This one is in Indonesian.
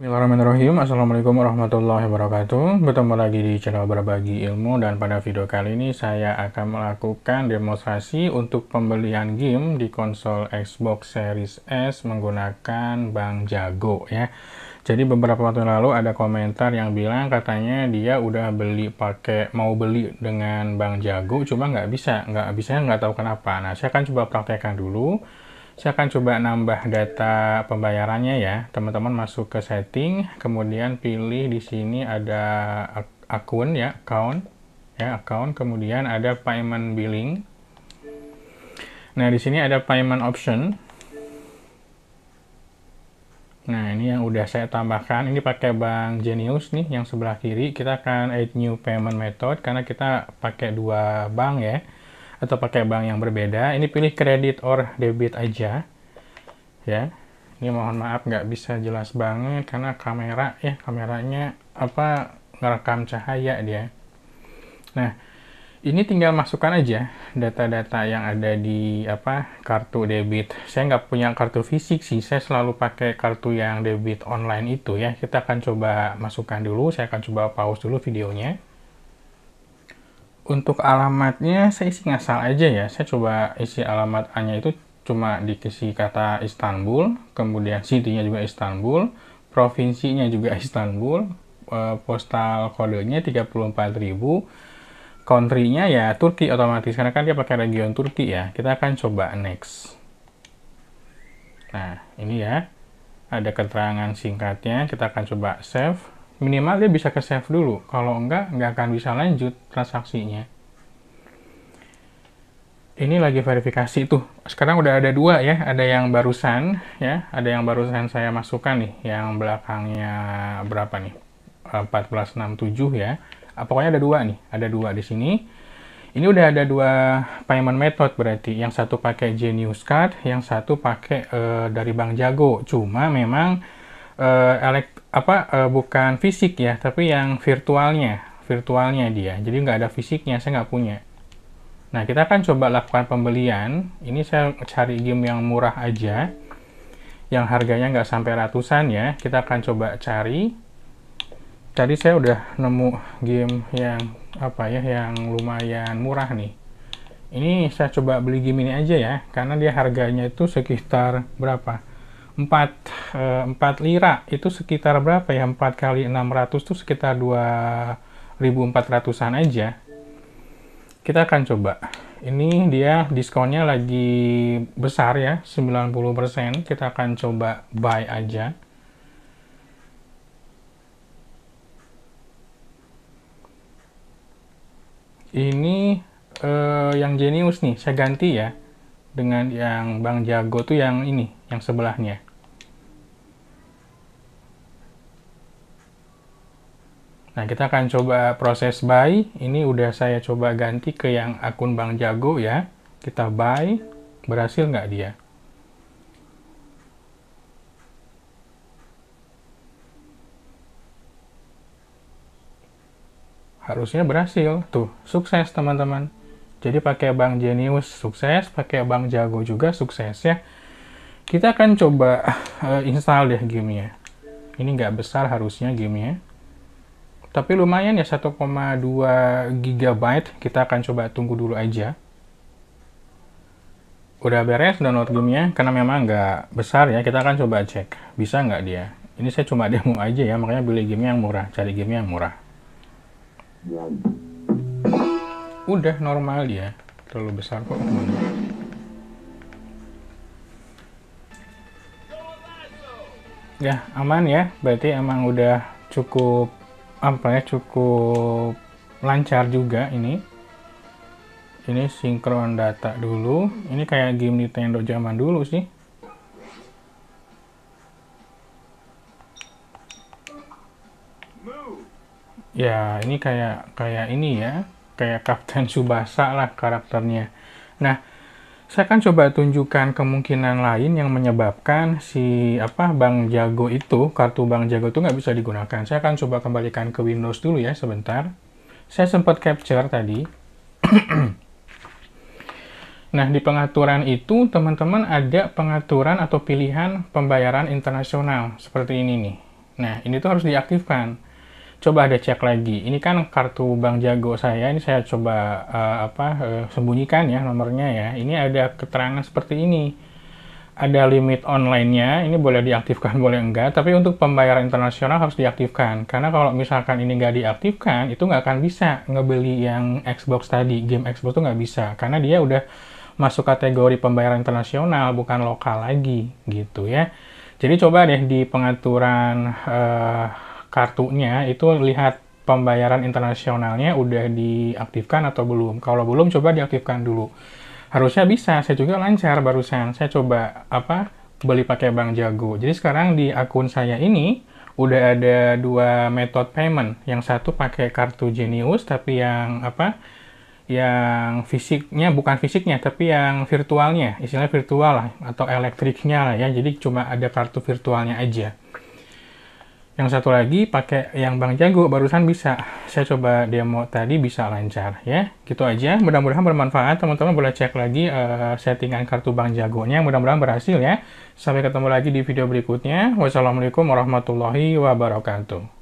Bismillahirrahmanirrahim Assalamualaikum warahmatullahi wabarakatuh Bertemu lagi di channel berbagi ilmu Dan pada video kali ini saya akan melakukan demonstrasi Untuk pembelian game di konsol Xbox Series S Menggunakan Bank Jago ya Jadi beberapa waktu lalu ada komentar yang bilang Katanya dia udah beli pakai Mau beli dengan Bank Jago Cuma nggak bisa Nggak bisa nggak tahu kenapa Nah saya akan coba praktekkan dulu saya akan coba nambah data pembayarannya ya. Teman-teman masuk ke setting, kemudian pilih di sini ada akun ya, account ya, account, kemudian ada payment billing. Nah, di sini ada payment option. Nah, ini yang udah saya tambahkan. Ini pakai Bank Genius nih yang sebelah kiri. Kita akan add new payment method karena kita pakai dua bank ya atau pakai bank yang berbeda ini pilih kredit or debit aja ya ini mohon maaf nggak bisa jelas banget karena kamera ya kameranya apa ngerekam cahaya dia nah ini tinggal masukkan aja data-data yang ada di apa kartu debit saya nggak punya kartu fisik sih saya selalu pakai kartu yang debit online itu ya kita akan coba masukkan dulu saya akan coba pause dulu videonya untuk alamatnya saya isi ngasal aja ya saya coba isi alamat A nya itu cuma dikisi kata Istanbul kemudian city-nya juga Istanbul provinsinya juga Istanbul eh, postal kodenya 34.000 country-nya ya Turki otomatis karena kan dia pakai region Turki ya kita akan coba next nah ini ya ada keterangan singkatnya kita akan coba save minimal dia bisa ke save dulu kalau enggak enggak akan bisa lanjut transaksinya ini lagi verifikasi tuh sekarang udah ada dua ya ada yang barusan ya ada yang barusan saya masukkan nih yang belakangnya berapa nih 1467 eh, ya ah, pokoknya ada dua nih ada dua di sini ini udah ada dua payment method berarti yang satu pakai Genius Card yang satu pakai uh, dari Bank Jago cuma memang uh, eh, elekt apa uh, bukan fisik ya, tapi yang virtualnya, virtualnya dia. Jadi nggak ada fisiknya, saya nggak punya. Nah, kita akan coba lakukan pembelian. Ini saya cari game yang murah aja, yang harganya nggak sampai ratusan ya. Kita akan coba cari. Tadi saya udah nemu game yang apa ya, yang lumayan murah nih ini saya coba beli game ini aja ya karena dia harganya itu sekitar berapa 4, 4 eh, lira itu sekitar berapa ya 4 kali 600 tuh sekitar 2400an aja kita akan coba ini dia diskonnya lagi besar ya 90% kita akan coba buy aja ini eh, yang Genius nih saya ganti ya dengan yang Bang Jago tuh yang ini yang sebelahnya Nah, kita akan coba proses buy. Ini udah saya coba ganti ke yang akun Bank Jago ya. Kita buy, berhasil nggak dia? Harusnya berhasil. Tuh, sukses teman-teman. Jadi pakai Bank Genius sukses, pakai Bank Jago juga sukses ya. Kita akan coba uh, install deh gamenya. Ini nggak besar harusnya gamenya tapi lumayan ya 1,2 GB kita akan coba tunggu dulu aja udah beres download gamenya karena memang nggak besar ya kita akan coba cek bisa nggak dia ini saya cuma demo aja ya makanya beli game yang murah cari game yang murah udah normal dia terlalu besar kok ya aman ya berarti emang udah cukup apa ya cukup lancar juga ini ini sinkron data dulu ini kayak game Nintendo zaman dulu sih ya ini kayak kayak ini ya kayak Kapten Subasa lah karakternya nah saya akan coba tunjukkan kemungkinan lain yang menyebabkan si apa Bank Jago itu kartu Bank Jago itu nggak bisa digunakan. Saya akan coba kembalikan ke Windows dulu ya sebentar. Saya sempat capture tadi. nah di pengaturan itu teman-teman ada pengaturan atau pilihan pembayaran internasional seperti ini nih. Nah ini tuh harus diaktifkan coba ada cek lagi. Ini kan kartu Bank Jago saya, ini saya coba uh, apa uh, sembunyikan ya nomornya ya. Ini ada keterangan seperti ini. Ada limit online-nya, ini boleh diaktifkan, boleh enggak. Tapi untuk pembayaran internasional harus diaktifkan. Karena kalau misalkan ini enggak diaktifkan, itu nggak akan bisa ngebeli yang Xbox tadi. Game Xbox itu nggak bisa. Karena dia udah masuk kategori pembayaran internasional, bukan lokal lagi gitu ya. Jadi coba deh di pengaturan... Uh, kartunya itu lihat pembayaran internasionalnya udah diaktifkan atau belum. Kalau belum coba diaktifkan dulu. Harusnya bisa, saya juga lancar barusan. Saya coba apa beli pakai Bank Jago. Jadi sekarang di akun saya ini udah ada dua metode payment. Yang satu pakai kartu Genius tapi yang apa? Yang fisiknya bukan fisiknya tapi yang virtualnya, istilah virtual lah atau elektriknya lah ya. Jadi cuma ada kartu virtualnya aja yang satu lagi pakai yang Bang Jago barusan bisa. Saya coba demo tadi bisa lancar ya. Gitu aja, mudah-mudahan bermanfaat. Teman-teman boleh cek lagi uh, settingan kartu Bang Jagonya. Mudah-mudahan berhasil ya. Sampai ketemu lagi di video berikutnya. Wassalamualaikum warahmatullahi wabarakatuh.